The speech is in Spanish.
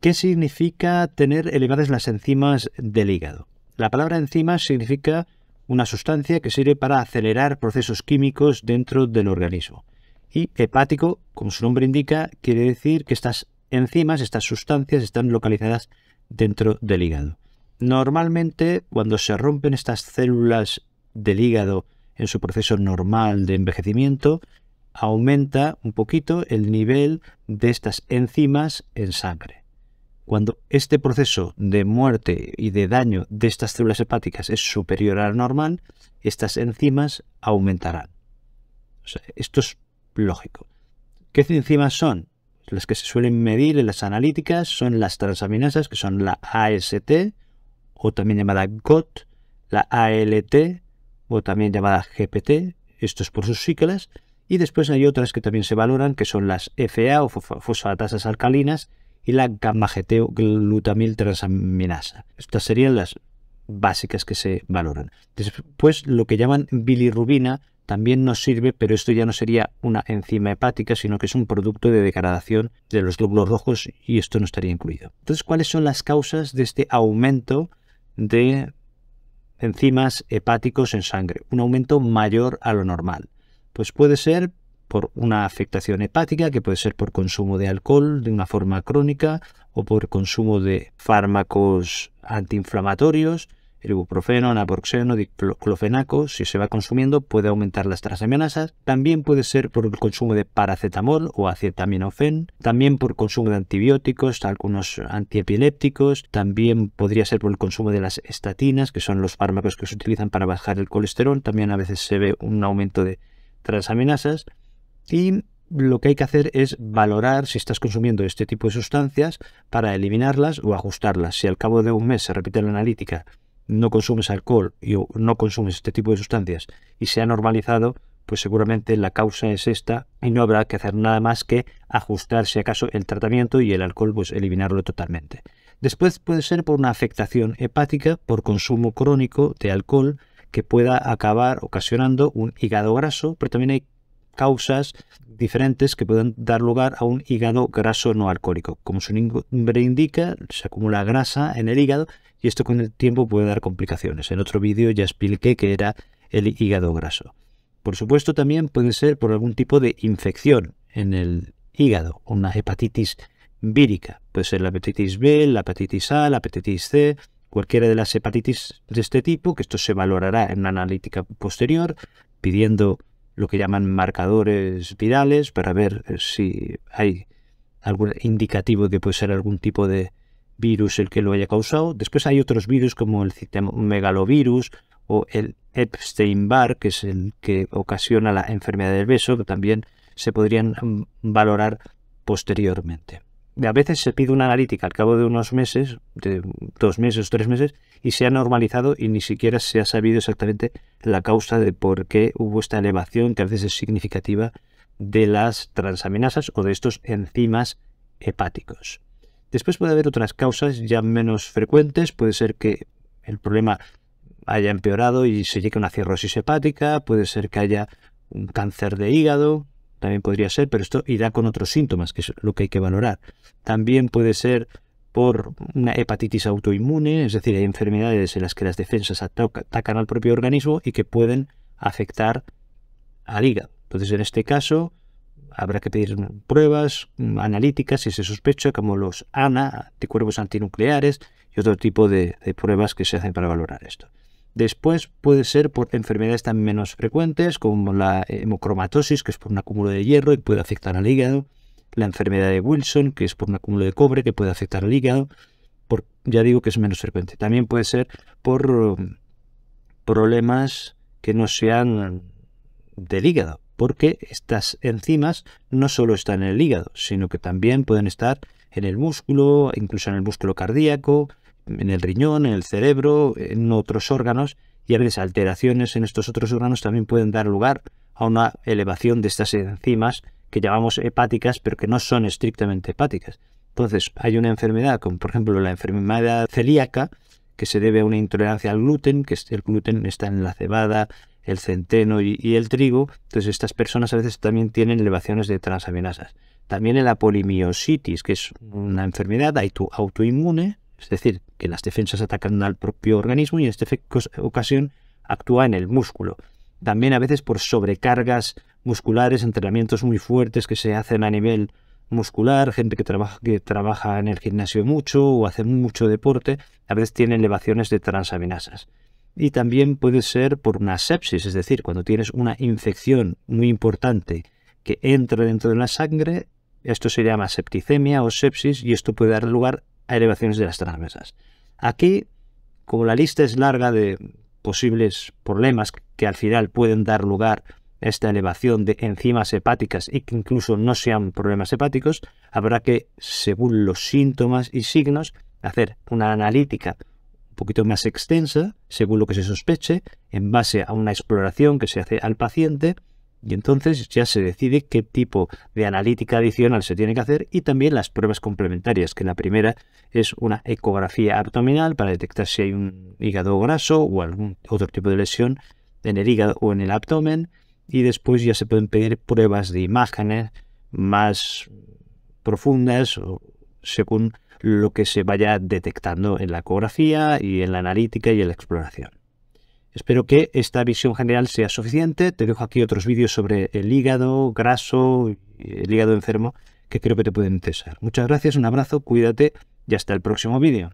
¿Qué significa tener elevadas las enzimas del hígado? La palabra enzima significa una sustancia que sirve para acelerar procesos químicos dentro del organismo. Y hepático, como su nombre indica, quiere decir que estas enzimas, estas sustancias, están localizadas dentro del hígado. Normalmente, cuando se rompen estas células del hígado en su proceso normal de envejecimiento, aumenta un poquito el nivel de estas enzimas en sangre. Cuando este proceso de muerte y de daño de estas células hepáticas es superior al normal, estas enzimas aumentarán. esto es lógico. ¿Qué enzimas son? Las que se suelen medir en las analíticas son las transaminasas, que son la AST, o también llamada GOT, la ALT, o también llamada GPT, esto es por sus siglas, y después hay otras que también se valoran, que son las FA o fosfatasas alcalinas, y la gamma transaminasa. Estas serían las básicas que se valoran. Después, lo que llaman bilirrubina también nos sirve, pero esto ya no sería una enzima hepática, sino que es un producto de degradación de los glóbulos rojos y esto no estaría incluido. Entonces, ¿cuáles son las causas de este aumento de enzimas hepáticos en sangre? Un aumento mayor a lo normal. Pues puede ser por una afectación hepática, que puede ser por consumo de alcohol de una forma crónica o por consumo de fármacos antiinflamatorios, el ibuprofeno, naproxeno, diclofenaco, si se va consumiendo puede aumentar las transaminasas. También puede ser por el consumo de paracetamol o acetaminofén, también por consumo de antibióticos, algunos antiepilépticos, también podría ser por el consumo de las estatinas, que son los fármacos que se utilizan para bajar el colesterol. También a veces se ve un aumento de transaminasas. Y lo que hay que hacer es valorar si estás consumiendo este tipo de sustancias para eliminarlas o ajustarlas. Si al cabo de un mes se repite la analítica, no consumes alcohol y no consumes este tipo de sustancias y se ha normalizado, pues seguramente la causa es esta y no habrá que hacer nada más que ajustar si acaso el tratamiento y el alcohol pues eliminarlo totalmente. Después puede ser por una afectación hepática por consumo crónico de alcohol que pueda acabar ocasionando un hígado graso, pero también hay causas diferentes que pueden dar lugar a un hígado graso no alcohólico. Como su nombre indica, se acumula grasa en el hígado y esto con el tiempo puede dar complicaciones. En otro vídeo ya expliqué que era el hígado graso. Por supuesto, también puede ser por algún tipo de infección en el hígado, una hepatitis vírica. Puede ser la hepatitis B, la hepatitis A, la hepatitis C, cualquiera de las hepatitis de este tipo, que esto se valorará en una analítica posterior, pidiendo lo que llaman marcadores virales para ver eh, si hay algún indicativo de que puede ser algún tipo de virus el que lo haya causado. Después hay otros virus como el megalovirus o el Epstein-Barr, que es el que ocasiona la enfermedad del beso, que también se podrían mm, valorar posteriormente a veces se pide una analítica al cabo de unos meses, de dos meses, tres meses, y se ha normalizado y ni siquiera se ha sabido exactamente la causa de por qué hubo esta elevación, que a veces es significativa, de las transaminasas o de estos enzimas hepáticos. Después puede haber otras causas ya menos frecuentes, puede ser que el problema haya empeorado y se llegue a una cirrosis hepática, puede ser que haya un cáncer de hígado, también podría ser, pero esto irá con otros síntomas, que es lo que hay que valorar. También puede ser por una hepatitis autoinmune, es decir, hay enfermedades en las que las defensas atacan al propio organismo y que pueden afectar al hígado. Entonces, en este caso, habrá que pedir pruebas analíticas si se sospecha, como los ANA, anticuerpos antinucleares y otro tipo de, de pruebas que se hacen para valorar esto. Después puede ser por enfermedades tan menos frecuentes como la hemocromatosis, que es por un acúmulo de hierro y puede afectar al hígado, la enfermedad de Wilson, que es por un acúmulo de cobre que puede afectar al hígado, ya digo que es menos frecuente. También puede ser por um, problemas que no sean del hígado, porque estas enzimas no solo están en el hígado, sino que también pueden estar en el músculo, incluso en el músculo cardíaco, en el riñón, en el cerebro, en otros órganos, y a veces alteraciones en estos otros órganos también pueden dar lugar a una elevación de estas enzimas que llamamos hepáticas, pero que no son estrictamente hepáticas. Entonces, hay una enfermedad, como por ejemplo la enfermedad celíaca, que se debe a una intolerancia al gluten, que el gluten está en la cebada, el centeno y, el trigo. Entonces, estas personas a veces también tienen elevaciones de transaminasas. También en la polimiositis, que es una enfermedad autoinmune, es decir, que las defensas atacan al propio organismo y en esta ocasión actúa en el músculo. También a veces por sobrecargas musculares, entrenamientos muy fuertes que se hacen a nivel muscular, gente que trabaja, que trabaja en el gimnasio mucho o hace mucho deporte, a veces tiene elevaciones de transaminasas. Y también puede ser por una sepsis, es decir, cuando tienes una infección muy importante que entra dentro de la sangre, esto se llama septicemia o sepsis y esto puede dar lugar a elevaciones de las transversas. Aquí, como la lista es larga de posibles problemas que al final pueden dar lugar a esta elevación de enzimas hepáticas y que incluso no sean problemas hepáticos, habrá que, según los síntomas y signos, hacer una analítica un poquito más extensa, según lo que se sospeche, en base a una exploración que se hace al paciente y entonces ya se decide qué tipo de analítica adicional se tiene que hacer y también las pruebas complementarias, que la primera es una ecografía abdominal para detectar si hay un hígado graso o algún otro tipo de lesión en el hígado o en el abdomen. Y después ya se pueden pedir pruebas de imágenes más profundas según lo que se vaya detectando en la ecografía y en la analítica y en la exploración. Espero que esta visión general sea suficiente. Te dejo aquí otros vídeos sobre el hígado graso, el hígado enfermo, que creo que te pueden interesar. Muchas gracias, un abrazo, cuídate y hasta el próximo vídeo.